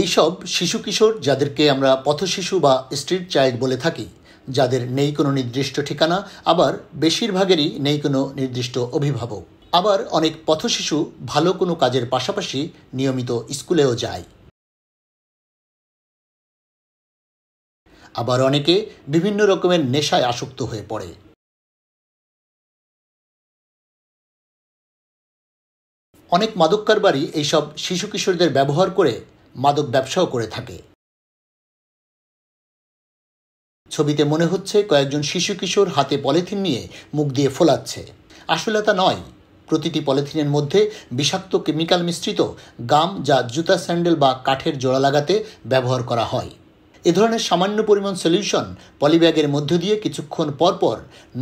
এইসব শিশু কিশোর যাদেরকে আমরা পথশিশু বা স্ট্রিট চাইল্ড বলে থাকি যাদের নেই কোনো নির্দিষ্ট ঠিকানা আবার বেশিরভাগেরই নেই কোনো নির্দিষ্ট অভিভাবক আবার অনেক পথশিশু ভালো কোনো কাজের পাশাপাশি নিয়মিত স্কুলেও যায় আবার অনেকে বিভিন্ন রকমের নেশায় আসক্ত হয়ে পড়ে অনেক মাদক বাড়ি এইসব শিশু কিশোরদের ব্যবহার করে মাদক ব্যবসাও করে থাকে ছবিতে মনে হচ্ছে কয়েকজন শিশু কিশোর হাতে পলিথিন নিয়ে মুখ দিয়ে ফোলাচ্ছে আসলে তা নয় প্রতিটি পলিথিনের মধ্যে বিষাক্ত কেমিক্যাল মিশ্রিত গাম যা জুতা স্যান্ডেল বা কাঠের জোড়া লাগাতে ব্যবহার করা হয় এ ধরনের সামান্য পরিমাণ সলিউশন পলিব্যাগের মধ্য দিয়ে কিছুক্ষণ পরপর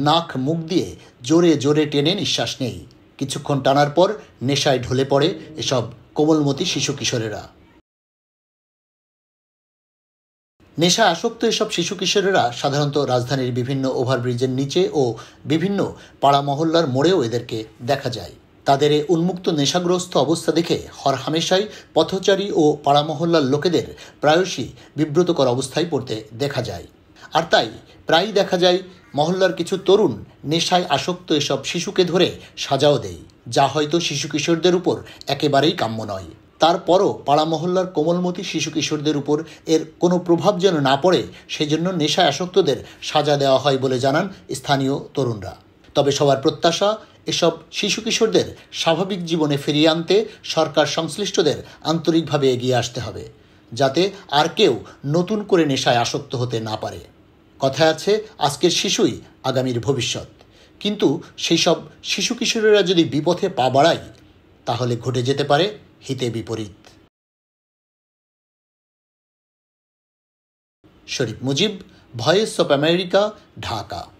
নাক মুখ দিয়ে জোরে জোরে টেনে নিঃশ্বাস নেই কিছুক্ষণ টানার পর নেশায় ঢলে পড়ে এসব কোমলমতি শিশু কিশোরেরা নেশা আসক্ত এসব শিশু কিশোরেরা সাধারণত রাজধানীর বিভিন্ন ওভারব্রিজের নিচে ও বিভিন্ন পাড়া মহল্লার মোড়েও এদেরকে দেখা যায় তাদের এ উন্মুক্ত নেশাগ্রস্ত অবস্থা দেখে হর হামেশাই পথচারী ও পাড়া মহল্লার লোকেদের প্রায়শই বিব্রতকর অবস্থায় পড়তে দেখা যায় আর তাই প্রায়ই দেখা যায় মহল্লার কিছু তরুণ নেশায় আসক্ত এসব শিশুকে ধরে সাজাও দেয় যা হয়তো শিশু কিশোরদের উপর একেবারেই কাম্য নয় তারপরও পাড়া মহল্লার কোমলমতি শিশু কিশোরদের উপর এর কোনো প্রভাব যেন না পড়ে সেজন্য নেশা আসক্তদের সাজা দেওয়া হয় বলে জানান স্থানীয় তরুণরা তবে সবার প্রত্যাশা এসব শিশু কিশোরদের স্বাভাবিক জীবনে ফিরিয়ে আনতে সরকার সংশ্লিষ্টদের আন্তরিকভাবে এগিয়ে আসতে হবে যাতে আর কেউ নতুন করে নেশায় আসক্ত হতে না পারে কথায় আছে আজকের শিশুই আগামীর ভবিষ্যৎ কিন্তু সেই সব শিশু কিশোরেরা যদি বিপথে পা বাড়ায় তাহলে ঘটে যেতে পারে হিতে বিপরীত Sharif Mujib Voice of America Dhaka